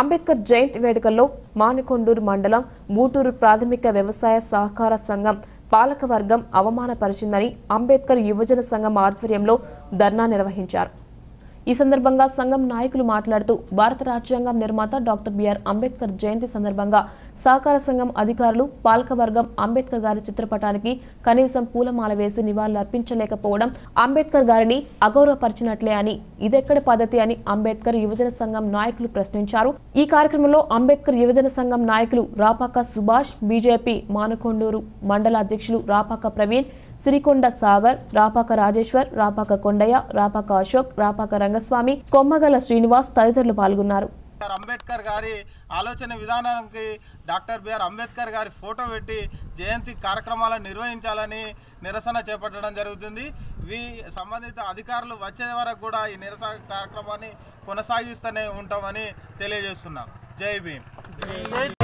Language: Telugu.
అంబేద్కర్ జయంతి వేడుకల్లో మానికొండూరు మండలం మూటూరు ప్రాథమిక వ్యవసాయ సహకార సంఘం పాలకవర్గం అవమానపరిచిందని అంబేద్కర్ యువజన సంఘం ఆధ్వర్యంలో ధర్నా నిర్వహించారు ఈ సందర్భంగా సంఘం నాయకులు మాట్లాడుతూ భారత రాజ్యాంగం నిర్మాత డాక్టర్ బిఆర్ అంబేద్కర్ జయంతి సందర్భంగా సహకార సంఘం అధికారులు పాలకవర్గం అంబేద్కర్ గారి చిత్రపటానికి కనీసం పూలమాల వేసి అర్పించలేకపోవడం అంబేద్కర్ గారిని అగౌరవపరిచినట్లే అని ఇదెక్కడ పద్ధతి అని అంబేద్కర్ యువజన సంఘం నాయకులు ప్రశ్నించారు ఈ కార్యక్రమంలో అంబేద్కర్ యువజన సంఘం నాయకులు రాపాక సుభాష్ బీజేపీ మానకొండూరు మండల అధ్యక్షులు రాపాక ప్రవీణ్ సిరికొండ సాగర్ రాపాక రాజేశ్వర్ రాపాక కొండయ్య రాపాక అశోక్ రాపాక రంగ రంగస్వామి కొమ్మగల శ్రీనివాస్ తదితరులు పాల్గొన్నారు అంబేద్కర్ గారి ఆలోచన విధానానికి డాక్టర్ బిఆర్ అంబేద్కర్ గారి ఫోటో పెట్టి జయంతి కార్యక్రమాలను నిర్వహించాలని నిరసన చేపట్టడం జరుగుతుంది వీ సంబంధిత అధికారులు వచ్చే వరకు కూడా ఈ నిరసన కార్యక్రమాన్ని కొనసాగిస్తూనే ఉంటామని తెలియజేస్తున్నాం జై భీమ్